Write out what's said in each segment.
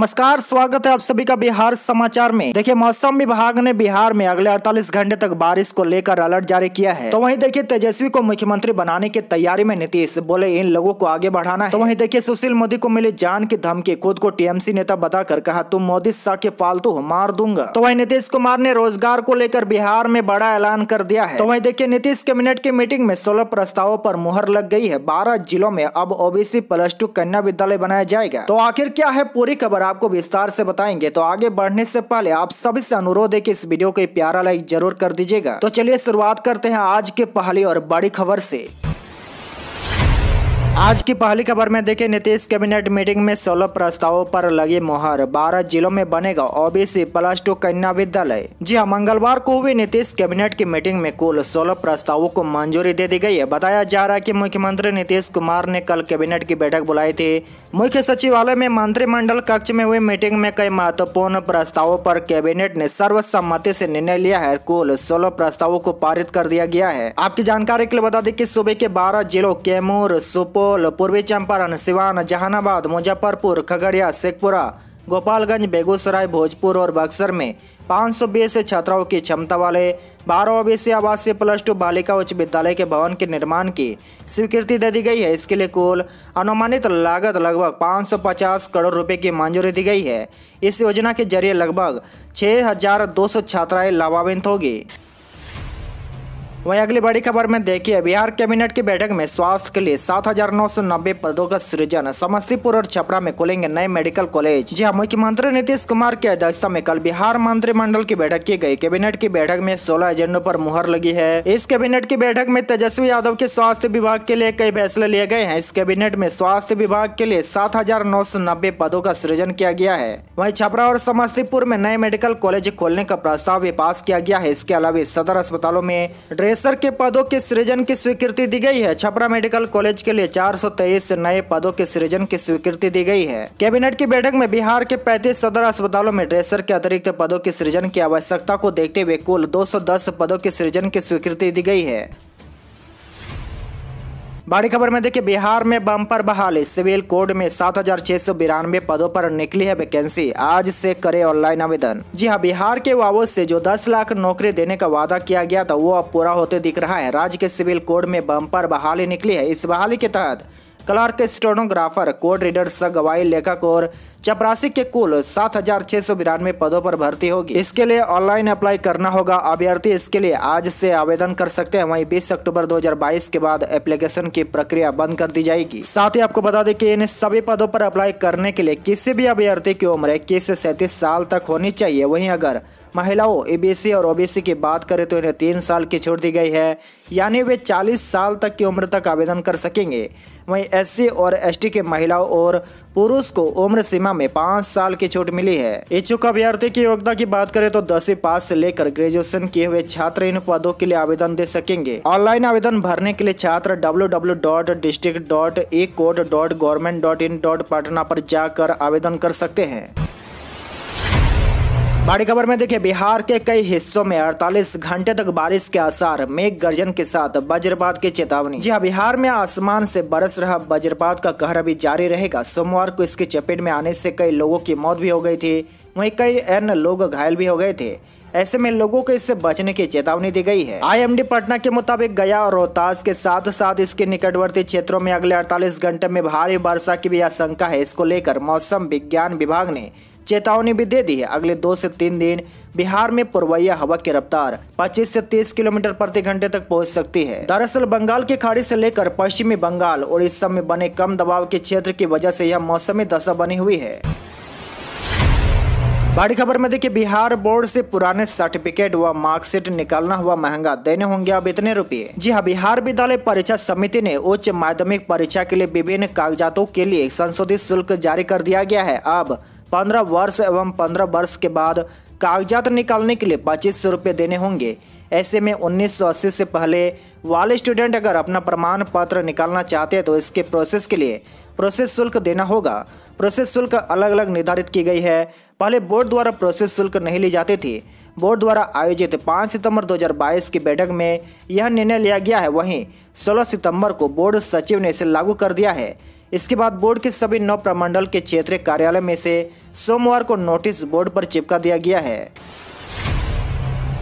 नमस्कार स्वागत है आप सभी का बिहार समाचार में देखिए मौसम विभाग ने बिहार में अगले 48 घंटे तक बारिश को लेकर अलर्ट जारी किया है तो वहीं देखिए तेजस्वी को मुख्यमंत्री बनाने की तैयारी में नीतीश बोले इन लोगों को आगे बढ़ाना है तो वहीं देखिए सुशील मोदी को मिली जान की धमकी खुद को टीएमसी नेता बताकर कहा तुम मोदी शाह के फालतू मार दूंगा तो वही नीतीश कुमार ने रोजगार को लेकर बिहार में बड़ा ऐलान कर दिया है तो वही देखिये नीतीश कैबिनेट की मीटिंग में सोलह प्रस्तावों पर मुहर लग गई है बारह जिलों में अब ओबीसी प्लस टू कन्या विद्यालय बनाया जाएगा तो आखिर क्या है पूरी खबर आपको विस्तार से बताएंगे तो आगे बढ़ने से पहले आप सभी से अनुरोध है कि इस वीडियो को प्यारा लाइक जरूर कर दीजिएगा तो चलिए शुरुआत करते हैं आज के पहली और बड़ी खबर से आज की पहली खबर में देखे नीतीश कैबिनेट मीटिंग में सोलह प्रस्तावों पर लगी मोहर 12 जिलों में बनेगा ओबीसी प्लस टू कन्या विद्यालय जी हाँ मंगलवार को हुई नीतीश कैबिनेट की मीटिंग में कुल 16 प्रस्तावों को मंजूरी दे दी गई है बताया जा रहा है कि मुख्यमंत्री नीतीश कुमार ने कल कैबिनेट की बैठक बुलाई थी मुख्य सचिवालय में मंत्रिमंडल कक्ष में हुई मीटिंग में कई महत्वपूर्ण प्रस्तावों पर कैबिनेट ने सर्वसम्मति से निर्णय लिया है कुल सोलह प्रस्तावों को पारित कर दिया गया है आपकी जानकारी के लिए बता दें कि सुबह के बारह जिलों कैमूर सुपौल सुपौल पूर्वी चंपारण सिवान जहानाबाद मुजफ्फरपुर खगड़िया शेखपुरा गोपालगंज बेगूसराय भोजपुर और बक्सर में 520 छात्राओं की क्षमता वाले बारह ओबीसी आवासीय प्लस टू बालिका उच्च विद्यालय के भवन के निर्माण की स्वीकृति दे दी गई है इसके लिए कुल अनुमानित लागत लगभग 550 करोड़ रुपए की मंजूरी दी गई है इस योजना के जरिए लगभग 6,200 छात्राएं लाभान्वित होगी वहीं अगली बड़ी खबर में देखिए बिहार कैबिनेट की बैठक में स्वास्थ्य के लिए सात हजार नौ सौ नब्बे पदों का सृजन समस्तीपुर और छपरा में खुलेंगे नए मेडिकल कॉलेज जी हाँ मुख्यमंत्री नीतीश कुमार की अध्यक्षता में कल बिहार मंत्रिमंडल की बैठक की गई कैबिनेट की बैठक में सोलह एजेंडों पर मुहर लगी है इस कैबिनेट की बैठक में तेजस्वी यादव के स्वास्थ्य विभाग के लिए कई फैसले लिए गए हैं इस कैबिनेट में स्वास्थ्य विभाग के लिए सात हजार नौ सौ नब्बे पदों का सृजन किया गया है वही छपरा और समस्तीपुर में नए मेडिकल कॉलेज खोलने का प्रस्ताव भी पास किया गया है इसके अलावा सदर अस्पतालों में प्रोफेसर के पदों के सृजन की स्वीकृति दी गई है छपरा मेडिकल कॉलेज के लिए चार नए पदों के सृजन की स्वीकृति दी गई है कैबिनेट की बैठक में बिहार के 35 सदर अस्पतालों में ड्रेसर के अतिरिक्त पदों के सृजन की आवश्यकता को देखते हुए कुल 210 पदों के सृजन की स्वीकृति दी गई है बड़ी खबर में देखिए बिहार में बम्पर बहाली सिविल कोड में सात हजार छह सौ बिरानवे पदों पर निकली है वैकेंसी आज से करे ऑनलाइन आवेदन जी हाँ बिहार के वावो से जो दस लाख नौकरी देने का वादा किया गया था वो अब पूरा होते दिख रहा है राज्य के सिविल कोड में बम्पर बहाली निकली है इस बहाली के तहत क्लार्क स्टोनोग्राफर कोड रीडर गवाही लेखक और चपरासी के कुल सात हजार छह सौ बिरानवे पदों पर भर्ती होगी इसके लिए ऑनलाइन अप्लाई करना होगा अभ्यर्थी इसके लिए आज से आवेदन कर सकते हैं वहीं 20 अक्टूबर 2022 के बाद एप्लीकेशन की प्रक्रिया बंद कर दी जाएगी साथ ही आपको बता दें कि इन सभी पदों पर अप्लाई करने के लिए किसी भी अभ्यर्थी की उम्र इक्कीस से सैंतीस साल तक होनी चाहिए वही अगर महिलाओं एबीसी और ओबीसी की बात करें तो इन्हें तीन साल की छूट दी गई है यानी वे 40 साल तक की उम्र तक आवेदन कर सकेंगे वहीं एससी और एसटी के महिलाओं और पुरुष को उम्र सीमा में पाँच साल की छूट मिली है इच्छुक अभ्यर्थी की योग्यता की बात करें तो दसवीं पास से लेकर ग्रेजुएशन किए हुए छात्र इन पदों के लिए आवेदन दे सकेंगे ऑनलाइन आवेदन भरने के लिए छात्र डब्ल्यू पर जाकर आवेदन कर सकते हैं बड़ी खबर में देखिए बिहार के कई हिस्सों में 48 घंटे तक बारिश के आसार मेघ गर्जन के साथ वज्रपात की चेतावनी जी हाँ बिहार में आसमान से बरस रहा वज्रपात का कहर अभी जारी रहेगा सोमवार को इसके चपेट में आने से कई लोगों की मौत भी हो गई थी वहीं कई अन्य लोग घायल भी हो गए थे ऐसे में लोगों को इससे बचने की चेतावनी दी गई है आईएमडी पटना के मुताबिक गया और रोहतास के साथ साथ इसके निकटवर्ती क्षेत्रों में अगले 48 घंटे में भारी वर्षा की भी आशंका है इसको लेकर मौसम विज्ञान विभाग ने चेतावनी भी दे दी है अगले दो से तीन दिन बिहार में पुरवैया हवा की रफ्तार 25 से 30 किलोमीटर प्रति घंटे तक पहुंच सकती है दरअसल बंगाल की खाड़ी से लेकर पश्चिमी बंगाल और इस समय बने कम दबाव के क्षेत्र की वजह से यह मौसमी दशा बनी हुई है बड़ी खबर में देखिए बिहार बोर्ड से पुराने सर्टिफिकेट व मार्कशीट निकालना हुआ महंगा देने होंगे अब इतने रुपए जी हाँ बिहार विद्यालय परीक्षा समिति ने उच्च माध्यमिक परीक्षा के लिए विभिन्न कागजातों के लिए संशोधित शुल्क जारी कर दिया गया है अब पंद्रह वर्ष एवं पंद्रह वर्ष के बाद कागजात निकालने के लिए पच्चीस सौ रुपये देने होंगे ऐसे में अस्सी से पहले वाले स्टूडेंट अगर अपना प्रमाण पत्र निकालना चाहते हैं तो इसके प्रोसेस के लिए प्रोसेस शुल्क देना होगा प्रोसेस शुल्क अलग अलग निर्धारित की गई है पहले बोर्ड द्वारा प्रोसेस शुल्क नहीं ली जाती थी बोर्ड द्वारा आयोजित 5 सितंबर 2022 की बैठक में यह निर्णय लिया गया है वहीं 16 सितंबर को बोर्ड सचिव ने इसे लागू कर दिया है इसके बाद बोर्ड के सभी नौ प्रमंडल के क्षेत्रीय कार्यालय में से सोमवार को नोटिस बोर्ड पर चिपका दिया गया है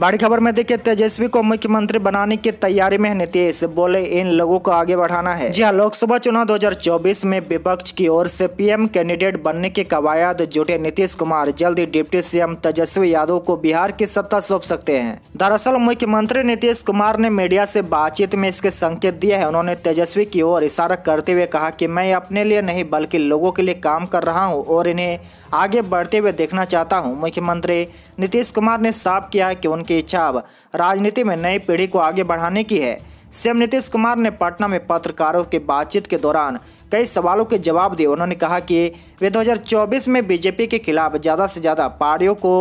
बड़ी खबर में देखिए तेजस्वी को मुख्यमंत्री बनाने की तैयारी में नीतीश बोले इन लोगों को आगे बढ़ाना है जी हाँ लोकसभा चुनाव 2024 में विपक्ष की ओर से पीएम कैंडिडेट बनने की कवायद जुटे नीतीश कुमार जल्द ही डिप्टी सीएम तेजस्वी यादव को बिहार की सत्ता सौंप सकते हैं दरअसल मुख्यमंत्री नीतीश कुमार ने मीडिया ऐसी बातचीत में इसके संकेत दिए है उन्होंने तेजस्वी की ओर इशारा करते हुए कहा की मैं अपने लिए नहीं बल्कि लोगों के लिए काम कर रहा हूँ और इन्हें आगे बढ़ते हुए देखना चाहता हूँ मुख्यमंत्री नीतीश कुमार ने साफ किया है कि उनकी इच्छा अब राजनीति में नई पीढ़ी को आगे बढ़ाने की है सीएम नीतीश कुमार ने पटना में पत्रकारों के बातचीत के दौरान कई सवालों के जवाब दिए उन्होंने कहा कि वे 2024 में बीजेपी के खिलाफ ज़्यादा से ज़्यादा पार्टियों को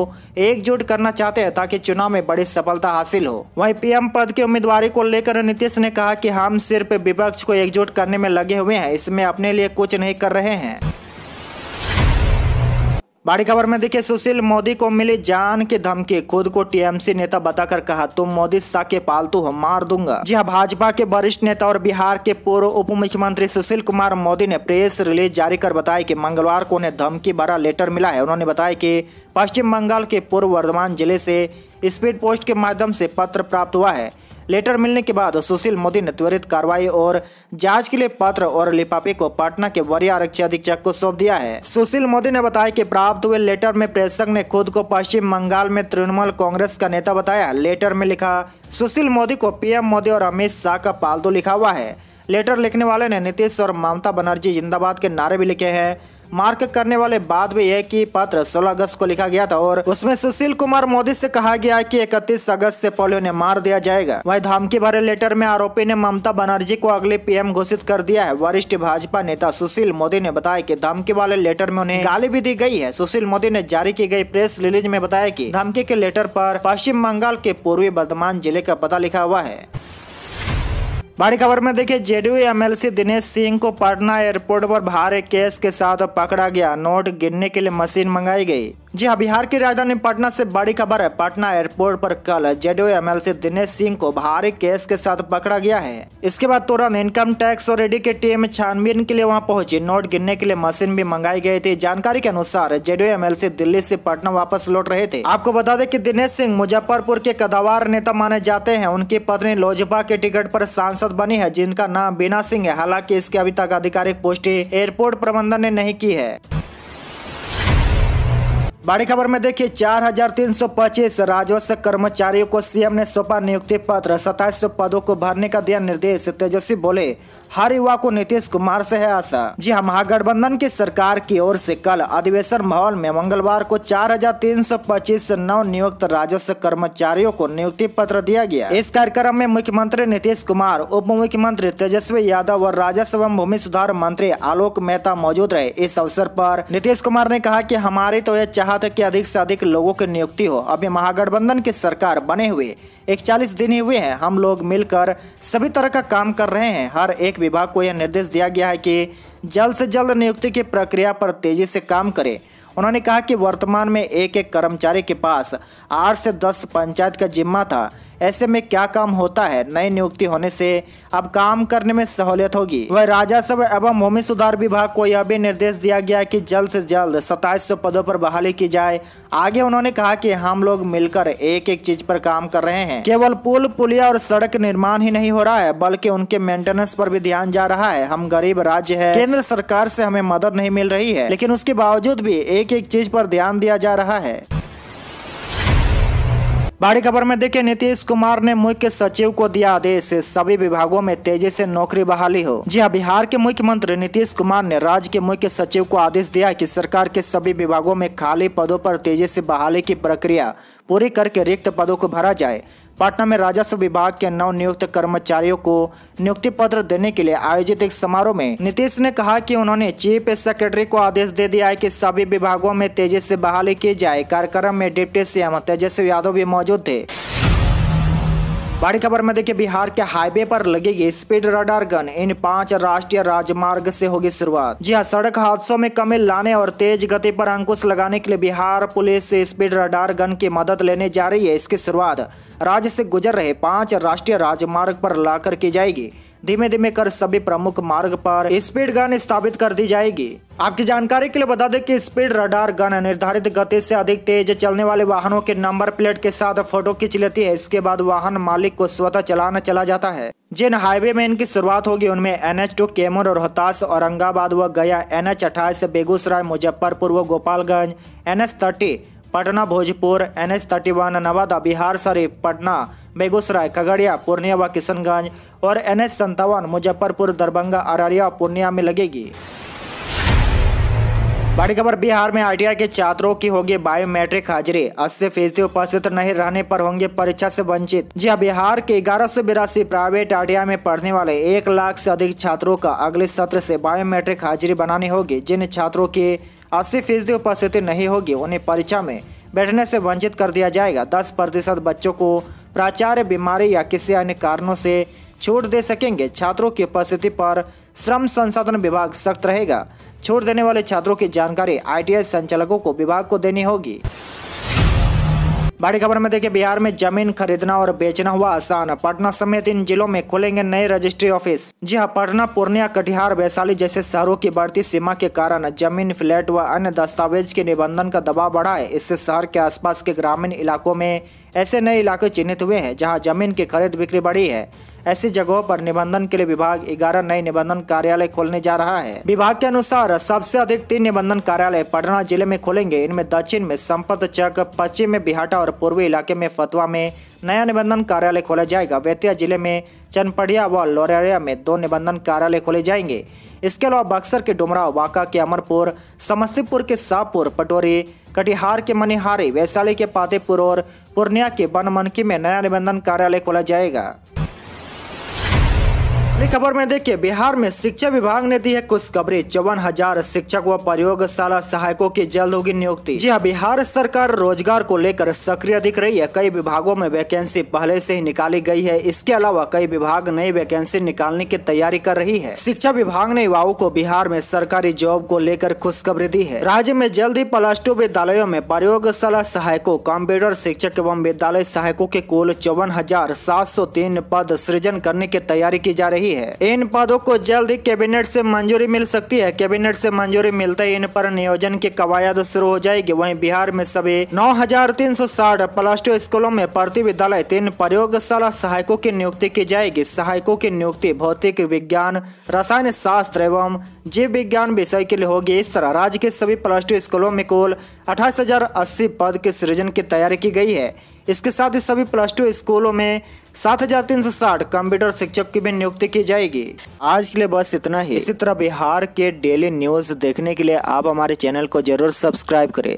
एकजुट करना चाहते हैं ताकि चुनाव में बड़ी सफलता हासिल हो वहीं पीएम पद की उम्मीदवारी को लेकर नीतीश ने कहा कि हम सिर्फ विपक्ष को एकजुट करने में लगे हुए हैं इसमें अपने लिए कुछ नहीं कर रहे हैं बड़ी खबर में देखिए सुशील मोदी को मिली जान की धमकी खुद को टीएमसी नेता बताकर कहा तुम मोदी शाह के पालतू हो मार दूंगा जी हाँ भाजपा के वरिष्ठ नेता और बिहार के पूर्व उप मुख्यमंत्री सुशील कुमार मोदी ने प्रेस रिलीज जारी कर बताया कि मंगलवार को उन्हें धमकी भरा लेटर मिला है उन्होंने बताया कि पश्चिम बंगाल के पूर्व वर्धमान जिले से स्पीड पोस्ट के माध्यम से पत्र प्राप्त हुआ है लेटर मिलने के बाद सुशील मोदी ने त्वरित कार्रवाई और जांच के लिए पत्र और लिफाफे को पटना के वरीय आरक्षी अधीक्षक को सौंप दिया है सुशील मोदी ने बताया कि प्राप्त हुए लेटर में प्रेषक ने खुद को पश्चिम बंगाल में तृणमूल कांग्रेस का नेता बताया लेटर में लिखा सुशील मोदी को पीएम मोदी और अमित शाह का पालतू लिखा हुआ है लेटर लिखने वाले ने नीतीश और ममता बनर्जी जिंदाबाद के नारे भी लिखे हैं मार्क करने वाले बाद में यह की पत्र 16 अगस्त को लिखा गया था और उसमें सुशील कुमार मोदी से कहा गया कि 31 अगस्त से पोलियो ने मार दिया जाएगा वही धमकी भरे लेटर में आरोपी ने ममता बनर्जी को अगले पीएम घोषित कर दिया है वरिष्ठ भाजपा नेता सुशील मोदी ने बताया की धमकी वाले लेटर में उन्हें गाली भी दी गयी है सुशील मोदी ने जारी की गयी प्रेस रिलीज में बताया की धमकी के लेटर पर पश्चिम बंगाल के पूर्वी बर्धमान जिले का पता लिखा हुआ है बड़ी खबर में देखिए जेडीयू एमएलसी दिनेश सिंह को पटना एयरपोर्ट पर भारी केस के साथ पकड़ा गया नोट गिनने के लिए मशीन मंगाई गई जी हाँ बिहार की राजधानी पटना से बड़ी खबर है पटना एयरपोर्ट पर कल जेडीओ एमएलसी दिनेश सिंह को भारी केस के साथ पकड़ा गया है इसके बाद तुरंत इनकम टैक्स और ईडी की टीम छानबीन के लिए वहां पहुंची नोट गिनने के लिए मशीन भी मंगाई गई थी जानकारी के अनुसार जेडीओ एमएलसी दिल्ली से पटना वापस लौट रहे थे आपको बता दें की दिनेश सिंह मुजफ्फरपुर के कदावार नेता माने जाते हैं उनकी पत्नी लोजपा के टिकट आरोप सांसद बनी है जिनका नाम बीना सिंह है हालांकि इसकी अभी तक आधिकारिक पुष्टि एयरपोर्ट प्रबंधन ने नहीं की है बड़ी खबर में देखिए चार हजार तीन सौ पच्चीस राजस्व कर्मचारियों को सीएम ने सौंपा नियुक्ति पत्र सताईस पदों को भरने का दिया निर्देश तेजस्वी बोले हर युवा को नीतीश कुमार से है आशा जी हाँ महागठबंधन की सरकार की ओर से कल अधिवेशन भवन में मंगलवार को 4,325 नव नियुक्त राजस्व कर्मचारियों को नियुक्ति पत्र दिया गया इस कार्यक्रम में मुख्यमंत्री नीतीश कुमार उप मुख्यमंत्री तेजस्वी यादव और राजस्व एवं भूमि सुधार मंत्री आलोक मेहता मौजूद रहे इस अवसर आरोप नीतीश कुमार ने कहा की हमारी तो यह चाहत है की अधिक ऐसी अधिक लोगों की नियुक्ति हो अभी महागठबंधन की सरकार बने हुए चालीस दिन ही हुए हैं हम लोग मिलकर सभी तरह का काम कर रहे हैं हर एक विभाग को यह निर्देश दिया गया है कि जल्द से जल्द नियुक्ति की प्रक्रिया पर तेजी से काम करें उन्होंने कहा कि वर्तमान में एक एक कर्मचारी के पास आठ से दस पंचायत का जिम्मा था ऐसे में क्या काम होता है नई नियुक्ति होने से अब काम करने में सहूलियत होगी वह राजस्व एवं भूमि सुधार विभाग को यह भी निर्देश दिया गया कि जल्द से जल्द सताईस सौ पदों पर बहाली की जाए आगे उन्होंने कहा कि हम लोग मिलकर एक एक चीज पर काम कर रहे हैं केवल पुल पुलिया और सड़क निर्माण ही नहीं हो रहा है बल्कि उनके मेंटेनेंस पर भी ध्यान जा रहा है हम गरीब राज्य है केंद्र सरकार से हमें मदद नहीं मिल रही है लेकिन उसके बावजूद भी एक एक चीज पर ध्यान दिया जा रहा है बड़ी खबर में देखिए नीतीश कुमार ने मुख्य सचिव को दिया आदेश सभी विभागों में तेजी से नौकरी बहाली हो जी हाँ बिहार के मुख्यमंत्री नीतीश कुमार ने राज्य के मुख्य सचिव को आदेश दिया कि सरकार के सभी विभागों में खाली पदों पर तेजी से बहाली की प्रक्रिया पूरी करके रिक्त पदों को भरा जाए पटना में राजस्व विभाग के नव नियुक्त कर्मचारियों को नियुक्ति पत्र देने के लिए आयोजित एक समारोह में नीतीश ने कहा कि उन्होंने चीफ सेक्रेटरी को आदेश दे दिया है कि सभी विभागों में तेजी से बहाली की जाए कार्यक्रम में डिप्टी सीएम तेजस्वी यादव भी मौजूद थे बड़ी खबर में देखिए बिहार के हाईवे पर लगेगी स्पीड रडार गन इन पांच राष्ट्रीय राजमार्ग से होगी शुरुआत जी हाँ सड़क हादसों में कमी लाने और तेज गति पर अंकुश लगाने के लिए Bihar police speed radar gun की मदद लेने जा रही है इसकी शुरुआत राज्य से गुजर रहे पांच राष्ट्रीय राजमार्ग पर लाकर की जाएगी धीमे धीमे कर सभी प्रमुख मार्ग पर स्पीड गन स्थापित कर दी जाएगी आपकी जानकारी के लिए बता दें कि स्पीड रडार गन निर्धारित गति से अधिक तेज चलने वाले वाहनों के नंबर प्लेट के साथ फोटो खींच लेती है इसके बाद वाहन मालिक को स्वतः चलाना चला जाता है जिन हाईवे में इनकी शुरुआत होगी उनमें N H two Kaimur Rohtas Aurangabad व गया एन एच अट्ठाईस बेगूसराय मुजफ्फरपुर व Gopalganj N H thirty Patna Bhojpur N H thirty one Nawada Bihar Sharif Patna Begusarai Khagaria Purnia व किशनगंज और एन एच संतावन मुजफ्फरपुर दरभंगा अररिया पूर्णिया में लगेगी बड़ी खबर बिहार में आई के छात्रों की होगी बायोमेट्रिक हाजिरी अस्सी फीसदी उपस्थित नहीं रहने पर होंगे परीक्षा से वंचित जी हाँ, बिहार के ग्यारह सौ बिरासी प्राइवेट आई में पढ़ने वाले एक लाख से अधिक छात्रों का अगले सत्र से बायोमेट्रिक हाजिरी बनानी होगी जिन छात्रों की अस्सी फीसदी उपस्थिति नहीं होगी उन्हें परीक्षा में बैठने से वंचित कर दिया जाएगा दस प्रतिशत बच्चों को प्राचार्य बीमारी या किसी अन्य कारणों से छूट दे सकेंगे छात्रों की उपस्थिति पर श्रम संसाधन विभाग सख्त रहेगा छूट देने वाले छात्रों की जानकारी आई संचालकों को विभाग को देनी होगी बड़ी खबर में देखिए बिहार में जमीन खरीदना और बेचना हुआ आसान पटना समेत इन जिलों में खुलेंगे नए रजिस्ट्री ऑफिस जी हाँ पटना पूर्णिया कटिहार वैशाली जैसे शहरों की बढ़ती सीमा के कारण जमीन फ्लैट व अन्य दस्तावेज के निबंधन का दबाव बढ़ा है इससे शहर के आसपास के ग्रामीण इलाकों में ऐसे नए इलाके चिन्हित हुए हैं जहाँ जमीन की खरीद बिक्री बढ़ी है ऐसी जगहों पर निबंधन के लिए विभाग ग्यारह नए निबंधन कार्यालय खोलने जा रहा है विभाग के अनुसार सबसे अधिक तीन निबंधन कार्यालय पटना जिले में खोलेंगे इनमें दक्षिण में संपत चक पश्चिम में बिहाटा और पूर्वी इलाके में फतवा में नया निबंधन कार्यालय खोला जाएगा बेतिया जिले में चनपड़िया व लोरिया में दो निबंधन कार्यालय खोले जाएंगे इसके अलावा बक्सर के डुमरा वाका के अमरपुर समस्तीपुर के साहपुर पटोरी कटिहार के मनिहारी वैशाली के पातेपुर और पूर्णिया के बनमनकी में नया निबंधन कार्यालय खोला जाएगा अगली खबर में देखिए बिहार में शिक्षा विभाग ने दी है खबरें चौवन हजार शिक्षक व प्रयोगशाला सहायकों की जल्द होगी नियुक्ति जी हाँ बिहार सरकार रोजगार को लेकर सक्रिय दिख रही है कई विभागों में वैकेंसी पहले से ही निकाली गई है इसके अलावा कई विभाग नई वैकेंसी निकालने की तैयारी कर रही है शिक्षा विभाग ने युवाओं को बिहार में सरकारी जॉब को लेकर खुशखबरी दी है राज्य में जल्द ही प्लस टू विद्यालयों में प्रयोगशाला सहायकों कंप्यूटर शिक्षक एवं विद्यालय सहायकों के कुल चौवन हजार सात सौ तीन पद सृजन करने की तैयारी की जा रही है की है इन पदों को जल्द ही कैबिनेट से मंजूरी मिल सकती है कैबिनेट से मंजूरी मिलते ही इन पर नियोजन की कवायद शुरू हो जाएगी वहीं बिहार में सभी नौ प्लस टू स्कूलों में प्रति विद्यालय तीन प्रयोगशाला सहायकों की नियुक्ति की जाएगी सहायकों की नियुक्ति भौतिक विज्ञान रसायन शास्त्र एवं जीव विज्ञान विषय के लिए होगी इस तरह राज्य के सभी प्लस टू स्कूलों में कुल अठाईस पद के सृजन की तैयारी की गई है इसके साथ ही सभी प्लस टू स्कूलों में सात हजार तीन सौ साठ कंप्यूटर शिक्षक की भी नियुक्ति की जाएगी आज के लिए बस इतना ही इसी तरह बिहार के डेली न्यूज देखने के लिए आप हमारे चैनल को जरूर सब्सक्राइब करें